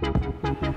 Thank you.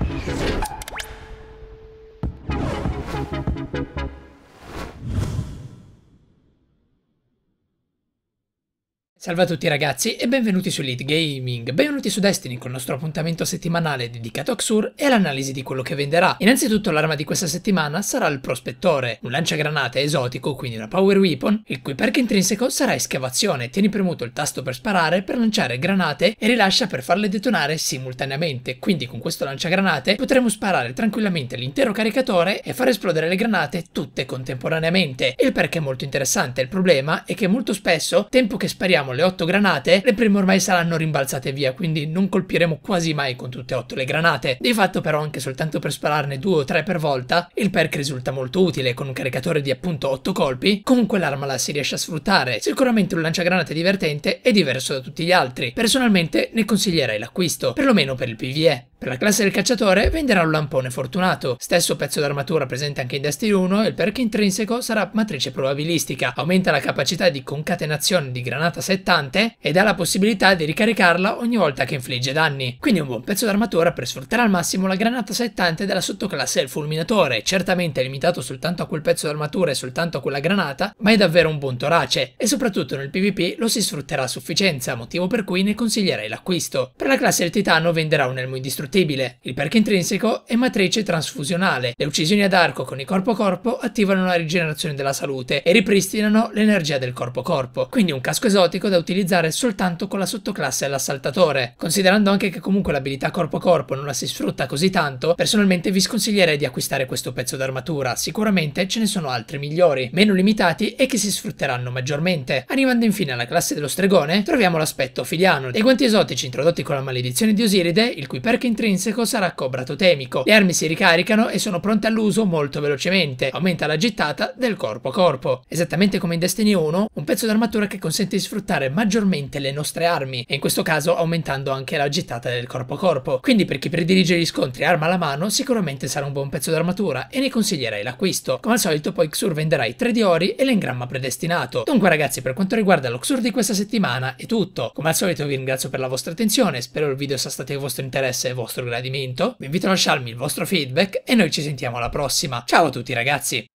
Salve a tutti ragazzi e benvenuti su Lead Gaming, benvenuti su Destiny con il nostro appuntamento settimanale dedicato a Xur e all'analisi di quello che venderà. Innanzitutto l'arma di questa settimana sarà il prospettore, un lanciagranate esotico, quindi una power weapon, il cui perk intrinseco sarà escavazione, tieni premuto il tasto per sparare, per lanciare granate e rilascia per farle detonare simultaneamente, quindi con questo lanciagranate potremo sparare tranquillamente l'intero caricatore e far esplodere le granate tutte contemporaneamente. Il perk è molto interessante, il problema è che molto spesso, tempo che spariamo abbiamo le 8 granate, le prime ormai saranno rimbalzate via, quindi non colpiremo quasi mai con tutte e 8 le granate. Di fatto però anche soltanto per spararne 2 o 3 per volta, il perk risulta molto utile con un caricatore di appunto 8 colpi, comunque l'arma la si riesce a sfruttare. Sicuramente un lanciagranate divertente e diverso da tutti gli altri. Personalmente ne consiglierei l'acquisto, perlomeno per il PvE. Per la classe del cacciatore venderà un lampone fortunato, stesso pezzo d'armatura presente anche in Destiny 1 il perk intrinseco sarà matrice probabilistica, aumenta la capacità di concatenazione di granata settante ed ha la possibilità di ricaricarla ogni volta che infligge danni. Quindi un buon pezzo d'armatura per sfruttare al massimo la granata settante della sottoclasse del fulminatore, certamente limitato soltanto a quel pezzo d'armatura e soltanto a quella granata, ma è davvero un buon torace e soprattutto nel PvP lo si sfrutterà a sufficienza, motivo per cui ne consiglierei l'acquisto. Per la classe del titano venderà un elmo indistruttibile ineludibile. Il perk intrinseco è matrice trasfusionale. Le uccisioni ad arco con il corpo a corpo attivano la rigenerazione della salute e ripristinano l'energia del corpo a corpo, quindi un casco esotico da utilizzare soltanto con la sottoclasse all'assaltatore. Considerando anche che comunque l'abilità corpo a corpo non la si sfrutta così tanto, personalmente vi sconsiglierei di acquistare questo pezzo d'armatura, sicuramente ce ne sono altri migliori, meno limitati e che si sfrutteranno maggiormente. Arrivando infine alla classe dello stregone, troviamo l'aspetto filiano, dei guanti esotici introdotti con la maledizione di Osiride, il cui perk intrinseco sarà cobra totemico. Le armi si ricaricano e sono pronte all'uso molto velocemente, aumenta la gittata del corpo a corpo. Esattamente come in Destiny 1, un pezzo d'armatura che consente di sfruttare maggiormente le nostre armi, e in questo caso aumentando anche la gittata del corpo a corpo. Quindi per chi predilige gli scontri arma alla mano, sicuramente sarà un buon pezzo d'armatura e ne consiglierei l'acquisto. Come al solito poi Xur venderà i 3 di ori e l'engramma predestinato. Dunque ragazzi, per quanto riguarda lo Xur di questa settimana è tutto. Come al solito vi ringrazio per la vostra attenzione, spero il video sia stato di vostro interesse e vostro vostro gradimento, vi invito a lasciarmi il vostro feedback e noi ci sentiamo alla prossima. Ciao a tutti ragazzi!